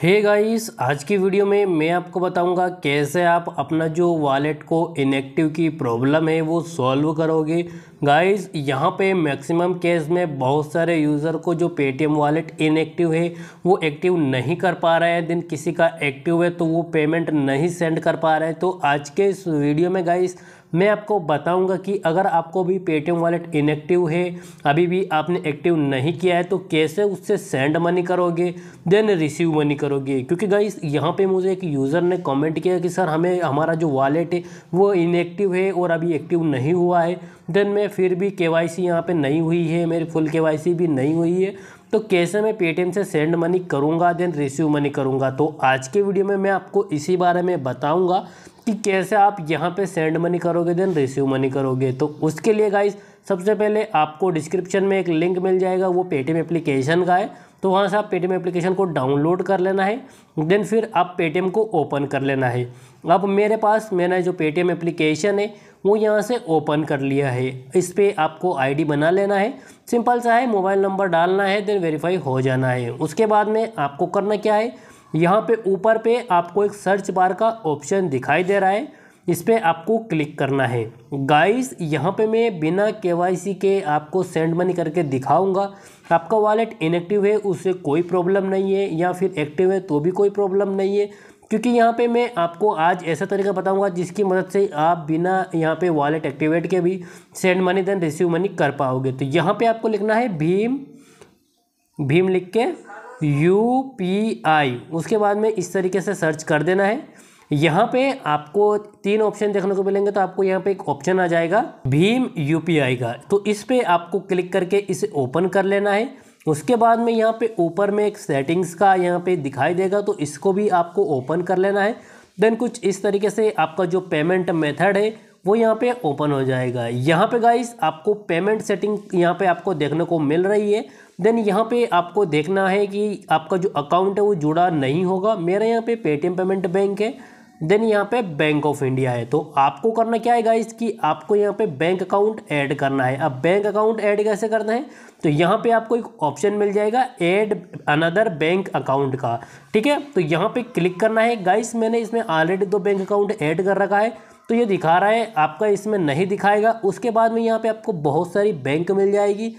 हे hey guys आज की video में मैं आपको बताऊंगा कैसे आप अपना जो वॉलेट को इनएक्टिव की प्रॉब्लम है वो सॉल्व करोगे गाइस यहाँ पे मैक्सिमम केस में बहुत सारे यूज़र को जो पेटीएम वॉलेट इनएक्टिव है वो एक्टिव नहीं कर पा रहा है दिन किसी का एक्टिव है तो वो पेमेंट नहीं सेंड कर पा रहे हैं तो आज के इस वीडियो में गाइस मैं आपको बताऊंगा कि अगर आपको भी पेटीएम वॉलेट इनएक्टिव है अभी भी आपने एक्टिव नहीं किया है तो कैसे उससे सेंड मनी करोगे देन रिसीव मनी करोगे क्योंकि गाइस यहाँ पे मुझे एक यूज़र ने कमेंट किया कि सर हमें हमारा जो वॉलेट है वो इनएक्टिव है और अभी एक्टिव नहीं हुआ है देन मैं फिर भी के वाई सी यहाँ पर नहीं हुई है मेरी फुल के वाई सी भी नहीं हुई है तो कैसे मैं पेटीएम से सेंड मनी करूँगा देन रिसीव मनी करूँगा तो आज के वीडियो में मैं आपको इसी बारे में बताऊँगा कि कैसे आप यहाँ पे सेंड मनी करोगे देन रिसीव मनी करोगे तो उसके लिए गाइस सबसे पहले आपको डिस्क्रिप्शन में एक लिंक मिल जाएगा वो पेटीएम एप्लीकेशन का है तो वहाँ से आप पेटीएम एप्लीकेशन को डाउनलोड कर लेना है देन फिर आप पेटीएम को ओपन कर लेना है अब मेरे पास मैंने जो पेटीएम एप्लीकेशन है वो यहाँ से ओपन कर लिया है इस पर आपको आईडी बना लेना है सिंपल सा है मोबाइल नंबर डालना है देन वेरीफाई हो जाना है उसके बाद में आपको करना क्या है यहाँ पे ऊपर पे आपको एक सर्च बार का ऑप्शन दिखाई दे रहा है इस पर आपको क्लिक करना है गाइस यहाँ पे मैं बिना केवाईसी के आपको सेंड मनी करके दिखाऊंगा आपका वॉलेट इनएक्टिव है उससे कोई प्रॉब्लम नहीं है या फिर एक्टिव है तो भी कोई प्रॉब्लम नहीं है क्योंकि यहाँ पे मैं आपको आज ऐसा तरीका बताऊंगा जिसकी मदद से आप बिना यहाँ पे वॉलेट एक्टिवेट के भी send money then receive money कर पाओगे तो यहाँ पे आपको लिखना है भीम भीम लिख के यू पी आई उसके बाद में इस तरीके से सर्च कर देना है यहाँ पे आपको तीन ऑप्शन देखने को मिलेंगे तो आपको यहाँ पे एक ऑप्शन आ जाएगा भीम यू पी आई का तो इस पर आपको क्लिक करके इसे ओपन कर लेना है उसके बाद में यहाँ पे ऊपर में एक सेटिंग्स का यहाँ पे दिखाई देगा तो इसको भी आपको ओपन कर लेना है देन कुछ इस तरीके से आपका जो पेमेंट मेथड है वो यहाँ पे ओपन हो जाएगा यहाँ पे गाइस आपको पेमेंट सेटिंग यहाँ पे आपको देखने को मिल रही है देन यहाँ पे आपको देखना है कि आपका जो अकाउंट है वो जुड़ा नहीं होगा मेरे यहाँ पे पेटीएम पेमेंट बैंक है देन यहाँ पे बैंक ऑफ इंडिया है तो आपको करना क्या है गाइस कि आपको यहाँ पे बैंक अकाउंट ऐड करना है अब बैंक अकाउंट ऐड कैसे करना है तो यहाँ पे आपको एक ऑप्शन मिल जाएगा ऐड अनदर बैंक अकाउंट का ठीक है तो यहाँ पे क्लिक करना है गाइस मैंने इसमें ऑलरेडी दो बैंक अकाउंट ऐड कर रखा है तो ये दिखा रहा है आपका इसमें नहीं दिखाएगा उसके बाद में यहाँ पे आपको बहुत सारी बैंक मिल जाएगी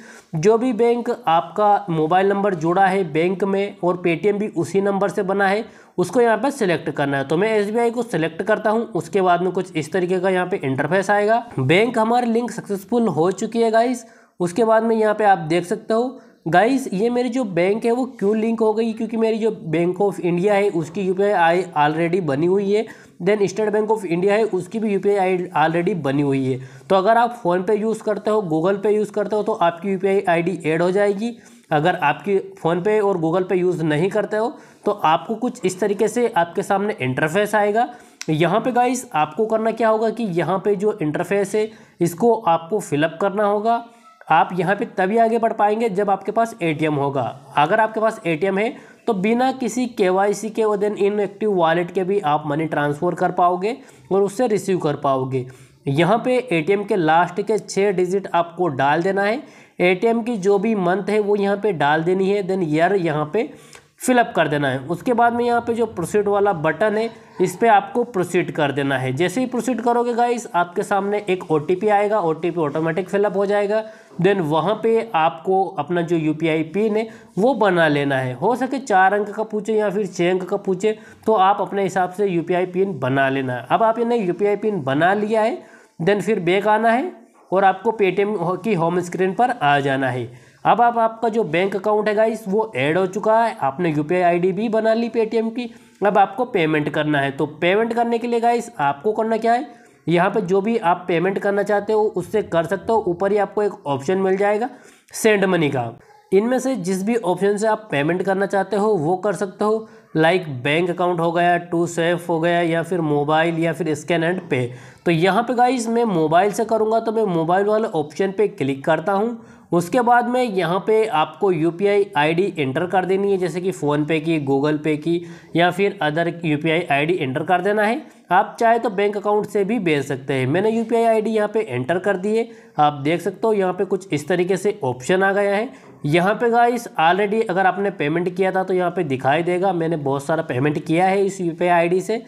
जो भी बैंक आपका मोबाइल नंबर जुड़ा है बैंक में और पेटीएम भी उसी नंबर से बना है उसको यहाँ पर सिलेक्ट करना है तो मैं एस को सिलेक्ट करता हूँ उसके बाद में कुछ इस तरीके का यहाँ पर इंटरफेस आएगा बैंक हमारी लिंक सक्सेसफुल हो चुकी है गाइस उसके बाद में यहाँ पे आप देख सकते हो गाइस ये मेरी जो बैंक है वो क्यों लिंक हो गई क्योंकि मेरी जो बैंक ऑफ इंडिया है उसकी यू आई ऑलरेडी बनी हुई है then State Bank of India है उसकी भी यू आई ऑलरेडी बनी हुई है तो अगर आप फ़ोनपे यूज़ करते हो गूगल पे यूज़ करते हो तो आपकी यू पी आई ऐड हो जाएगी अगर आपकी फ़ोनपे और गूगल पे यूज़ नहीं करते हो तो आपको कुछ इस तरीके से आपके सामने इंटरफेस आएगा यहाँ पे गाइस आपको करना क्या होगा कि यहाँ पे जो इंटरफेस है इसको आपको फिलअप करना होगा आप यहाँ पे तभी आगे बढ़ पाएंगे जब आपके पास एटीएम होगा अगर आपके पास एटीएम है तो बिना किसी केवाईसी के देन इनएक्टिव वॉलेट के भी आप मनी ट्रांसफ़र कर पाओगे और उससे रिसीव कर पाओगे यहाँ पे एटीएम के लास्ट के छः डिजिट आपको डाल देना है एटीएम की जो भी मंथ है वो यहाँ पे डाल देनी है देन ईयर यहाँ पे फिलअप कर देना है उसके बाद में यहाँ पे जो प्रोसीड वाला बटन है इस पर आपको प्रोसीड कर देना है जैसे ही प्रोसीड करोगे गाइस आपके सामने एक ओ आएगा ओ ऑटोमेटिक फिलअप हो जाएगा देन वहाँ पे आपको अपना जो यू पिन है वो बना लेना है हो सके चार अंक का पूछे या फिर छः अंक का पूछे तो आप अपने हिसाब से यू पिन बना लेना है अब आपने यू पिन बना लिया है देन फिर बैग आना है और आपको पेटीएम की होम स्क्रीन पर आ जाना है अब आप आपका जो बैंक अकाउंट है गाइस वो ऐड हो चुका है आपने यू पी भी बना ली पेटीएम की अब आपको पेमेंट करना है तो पेमेंट करने के लिए गाइस आपको करना क्या है यहाँ पर जो भी आप पेमेंट करना चाहते हो उससे कर सकते हो ऊपर ही आपको एक ऑप्शन मिल जाएगा सेंड मनी का इनमें से जिस भी ऑप्शन से आप पेमेंट करना चाहते हो वो कर सकते हो लाइक बैंक अकाउंट हो गया टू सेफ हो गया या फिर मोबाइल या फिर स्कैन एंड पे तो यहाँ पे गाइस मैं मोबाइल से करूँगा तो मैं मोबाइल वाले ऑप्शन पे क्लिक करता हूँ उसके बाद में यहाँ पे आपको U P I I D enter कर देनी है जैसे कि फ़ोनपे की गूगल पे की या फिर other U P I I D enter कर देना है आप चाहे तो बैंक अकाउंट से भी भेज सकते हैं मैंने U P I I D यहाँ पर एंटर कर दिए आप देख सकते हो यहाँ पे कुछ इस तरीके से ऑप्शन आ गया है यहाँ पे गाइस ऑलरेडी अगर आपने पेमेंट किया था तो यहाँ पे दिखाई देगा मैंने बहुत सारा पेमेंट किया है इस U P I I D से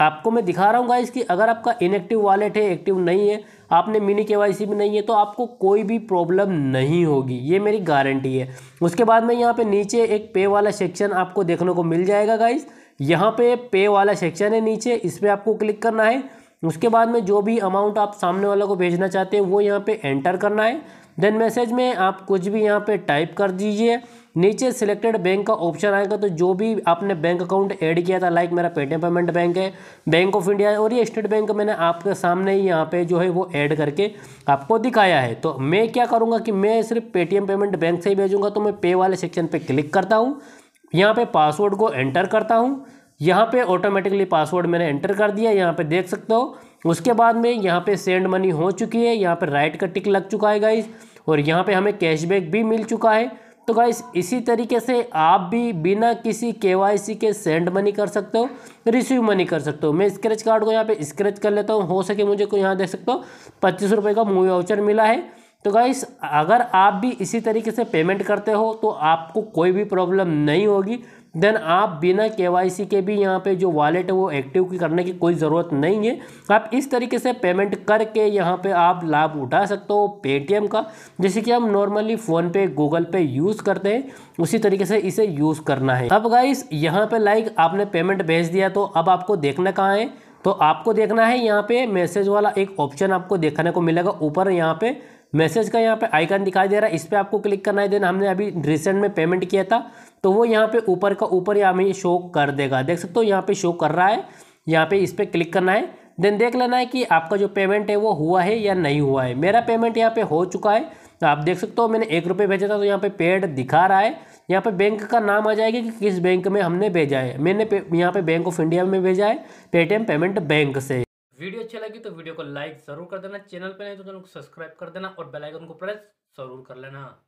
आपको मैं दिखा रहा हूँ गाइस कि अगर आपका इनएक्टिव वॉलेट है एक्टिव नहीं है आपने मिनी के वाई में नहीं है तो आपको कोई भी प्रॉब्लम नहीं होगी ये मेरी गारंटी है उसके बाद में यहाँ पे नीचे एक पे वाला सेक्शन आपको देखने को मिल जाएगा गाइज यहाँ पे पे वाला सेक्शन है नीचे इस पर आपको क्लिक करना है उसके बाद में जो भी अमाउंट आप सामने वाला को भेजना चाहते हैं वो यहाँ पे एंटर करना है देन मैसेज में आप कुछ भी यहाँ पे टाइप कर दीजिए नीचे सिलेक्टेड बैंक का ऑप्शन आएगा तो जो भी आपने बैंक अकाउंट ऐड किया था लाइक मेरा पेटीएम पेमेंट बैंक है बैंक ऑफ इंडिया है और ये स्टेट बैंक मैंने आपके सामने ही यहाँ पे जो है वो ऐड करके आपको दिखाया है तो मैं क्या करूँगा कि मैं सिर्फ पेटीएम पेमेंट बैंक से ही भेजूँगा तो मैं पे वाले सेक्शन पर क्लिक करता हूँ यहाँ पर पासवर्ड को एंटर करता हूँ यहाँ पे ऑटोमेटिकली पासवर्ड मैंने एंटर कर दिया यहाँ पे देख सकते हो उसके बाद में यहाँ पे सेंड मनी हो चुकी है यहाँ पे राइट का टिक लग चुका है गाइज़ और यहाँ पे हमें कैशबैक भी मिल चुका है तो गाइस इसी तरीके से आप भी बिना किसी केवाईसी के सेंड मनी कर सकते हो रिसीव मनी कर सकते हो मैं स्क्रैच कार्ड को यहाँ पे स्क्रैच कर लेता हूँ हो सके मुझे को यहाँ देख सकते हो पच्चीस रुपये का मूवी वाउचर मिला है तो गाइस अगर आप भी इसी तरीके से पेमेंट करते हो तो आपको कोई भी प्रॉब्लम नहीं होगी देन आप बिना के के भी यहाँ पे जो वॉलेट है वो एक्टिव करने की कोई ज़रूरत नहीं है आप इस तरीके से पेमेंट करके यहाँ पे आप लाभ उठा सकते हो पेटीएम का जैसे कि हम normally PhonePe Google Pay use करते हैं उसी तरीके से इसे यूज़ करना है अब गाइस यहाँ पे लाइक आपने पेमेंट भेज दिया तो अब आपको देखना कहाँ है तो आपको देखना है यहाँ पे मैसेज वाला एक ऑप्शन आपको देखने को मिलेगा ऊपर यहाँ पे मैसेज का यहाँ पे आइकन दिखाई दे रहा है इस पर आपको क्लिक करना है देन हमने अभी रिसेंट में पेमेंट किया था तो वो यहाँ पे ऊपर का ऊपर यहाँ में शो कर देगा देख सकते हो यहाँ पे शो कर रहा है यहाँ पे इस पर क्लिक करना है देन देख लेना है कि आपका जो पेमेंट है वो हुआ है या नहीं हुआ है मेरा पेमेंट यहाँ पे हो चुका है तो आप देख सकते हो मैंने एक रुपये भेजा था तो यहाँ पे पेड दिखा रहा है यहाँ पे बैंक का नाम आ जाएगा कि किस बैंक में हमने भेजा है मैंने यहाँ पे बैंक ऑफ इंडिया में भेजा है पेटीएम पेमेंट बैंक से वीडियो अच्छी लगी तो वीडियो को लाइक जरूर कर देना चैनल पर नहीं तो चैनल को सब्सक्राइब कर देना और बेलाइकन को प्रेस जरूर कर लेना